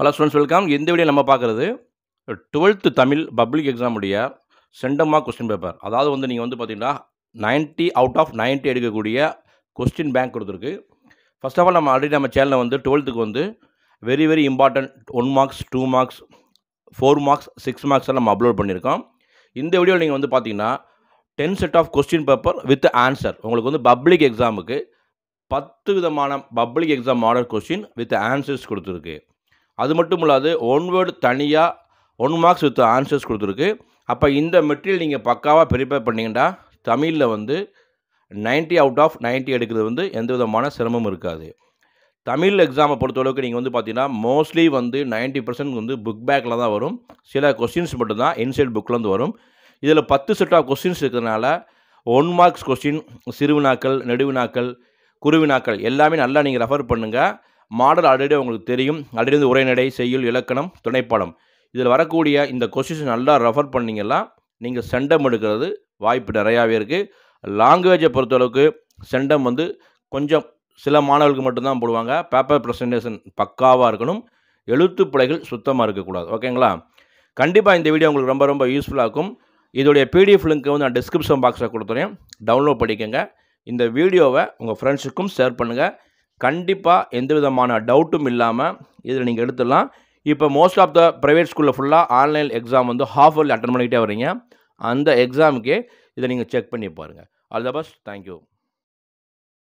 hello students welcome இந்த video நம்ம பார்க்குறது டுவெல்த்து தமிழ் பப்ளிக் எக்ஸாமுடைய சென்டமாக கொஸ்டின் பேப்பர் அதாவது வந்து நீங்கள் வந்து பார்த்தீங்கன்னா நைன்ட்டி அவுட் ஆஃப் நைன்ட்டி எடுக்கக்கூடிய கொஸ்டின் பேங்க் கொடுத்துருக்கு ஃபஸ்ட் ஆஃப் ஆல் நம்ம ஆல்ரெடி நம்ம சேனலில் வந்து டுவெல்த்துக்கு வந்து very very important one marks two marks four marks six marks எல்லாம் நம்ம அப்லோட் பண்ணியிருக்கோம் இந்த வீடியோவில் நீங்கள் வந்து பார்த்தீங்கன்னா ten set of question paper with answer உங்களுக்கு வந்து பப்ளிக் எக்ஸாமுக்கு பத்து விதமான public exam model question with answers கொடுத்துருக்கு அது மட்டும் இல்லாது ஒன் வேர்டு தனியாக ஒன் மார்க்ஸ் வித் ஆன்சர்ஸ் கொடுத்துருக்கு அப்போ இந்த மெட்டீரியல் நீங்கள் பக்காவாக ப்ரிப்பேர் பண்ணிங்கன்னா தமிழில் வந்து நைன்ட்டி அவுட் ஆஃப் நைன்ட்டி எடுக்கிறது வந்து எந்த விதமான சிரமமும் இருக்காது தமிழ் எக்ஸாமை பொறுத்தளவுக்கு நீங்கள் வந்து பார்த்தீங்கன்னா மோஸ்ட்லி வந்து நைன்ட்டி பர்சன்ட் வந்து புக் பேக்கில் தான் வரும் சில கொஸ்டின்ஸ் மட்டும்தான் இன்சைட் புக்லேருந்து வரும் இதில் பத்து செட் ஆஃப் கொஸ்டின்ஸ் இருக்கிறதுனால ஒன் மார்க்ஸ் கொஸ்டின் சிறுவினாக்கள் நெடுவினாக்கள் குருவினாக்கள் எல்லாமே நல்லா நீங்கள் ரெஃபர் பண்ணுங்கள் மாடல் ஆல்ரெடி உங்களுக்கு தெரியும் ஆல்ரெடி வந்து உரைநடை செய்யுள் இலக்கணம் துணைப்பாடம் இதில் வரக்கூடிய இந்த கொஸ்டின்ஸ் நல்லா ரெஃபர் பண்ணிங்கன்னா நீங்கள் செண்டம் எடுக்கிறது வாய்ப்பு நிறையாவே இருக்குது லாங்குவேஜை பொறுத்தளவுக்கு செண்டம் வந்து கொஞ்சம் சில மாணவர்களுக்கு மட்டும்தான் போடுவாங்க பேப்பர் ப்ரெசன்டேஷன் பக்காவாக இருக்கணும் எழுத்து பிழைகள் சுத்தமாக இருக்கக்கூடாது ஓகேங்களா கண்டிப்பாக இந்த வீடியோ உங்களுக்கு ரொம்ப ரொம்ப யூஸ்ஃபுல்லாக இருக்கும் இதோடைய பிடிஎஃப் லிங்க்கை வந்து நான் டிஸ்கிரிப்ஷன் பாக்ஸில் கொடுத்துறேன் டவுன்லோட் பண்ணிக்கோங்க இந்த வீடியோவை உங்கள் ஃப்ரெண்ட்ஸுக்கும் ஷேர் பண்ணுங்கள் கண்டிப்பாக எந்த விதமான டவுட்டும் இல்லாமல் இதில் நீங்கள் எடுத்துடலாம் இப்போ மோஸ்ட் ஆஃப் த ப்ரைவேட் ஸ்கூலில் ஃபுல்லாக ஆன்லைன் எக்ஸாம் வந்து ஹாஃப் அட்டன் பண்ணிக்கிட்டே வரீங்க அந்த எக்ஸாமுக்கே இதை நீங்கள் செக் பண்ணி பாருங்கள் ஆல் த பெஸ்ட் தேங்க்யூ